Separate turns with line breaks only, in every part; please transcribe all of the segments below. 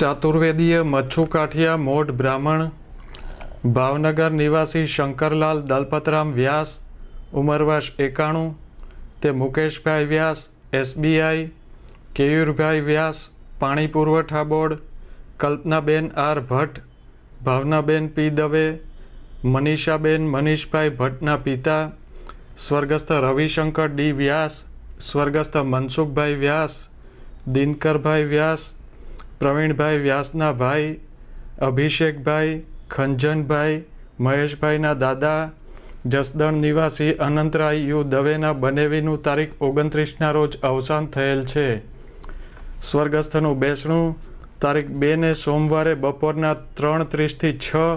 ચાતુર્વેદીય મચ્છુ કાઠિયા મોઢ બ્રાહ્મણ ભાવનગર નિવાસી શંકરલાલ દલપતરામ વ્યાસ ઉમરવર્ષ એકાણું તે મુકેશભાઈ વ્યાસ એસબીઆઈ કેયુરભાઈ વ્યાસ પાણી પુરવઠા board Kalpanaben R Bhatt Bhavnaben P Dave Manishaben Manishbhai ભટ્ટના પિતા સ્વર્ગસ્થ રવિશંકર ડી વ્યાસ સ્વર્ગસ્થ મનસુખભાઈ વ્યાસ દિનકરભાઈ વ્યાસ પ્રવીણભાઈ વ્યાસના ભાઈ અભિષેકભાઈ ખંજનભાઈ મહેશભાઈના દાદા જસદણ નિવાસી અનંતરાય યુ દવેના બનેવીનું તારીખ ઓગણત્રીસના રોજ અવસાન થયેલ છે સ્વર્ગસ્થનું બેસણું તારીખ બેને સોમવારે બપોરના ત્રણ ત્રીસથી છ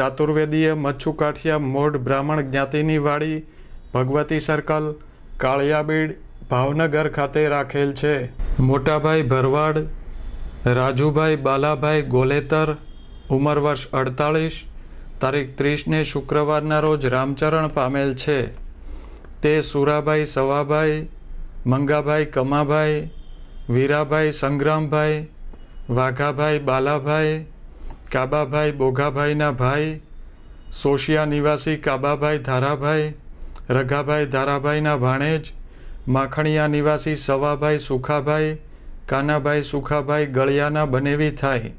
ચાતુર્વેદીય મચ્છુકાઠિયા મોઢ બ્રાહ્મણ જ્ઞાતિની વાડી ભગવતી સર્કલ કાળિયાબીડ ભાવનગર ખાતે રાખેલ છે મોટાભાઈ ભરવાડ રાજુભાઈ બાલાભાઈ ગોલેતર ઉંમર વર્ષ અડતાળીસ તારીખ ત્રીસને શુક્રવારના રોજ રામચરણ પામેલ છે તે સુરાભાઈ સવાભાઈ મંગાભાઈ કમાભાઈ વીરાભાઈ સંગ્રામભાઈ વાઘાભાઈ બાલાભાઈ કાબાભાઈ બોઘાભાઈના ભાઈ સોશિયા નિવાસી કાબાભાઈ ધારાભાઈ રઘાભાઈ ધારાભાઈના ભાણેજ માખણિયા નિવાસી સવાભાઈ સુખાભાઈ કાનાભાઈ સુખાભાઈ ગળિયાના બનેવી થાય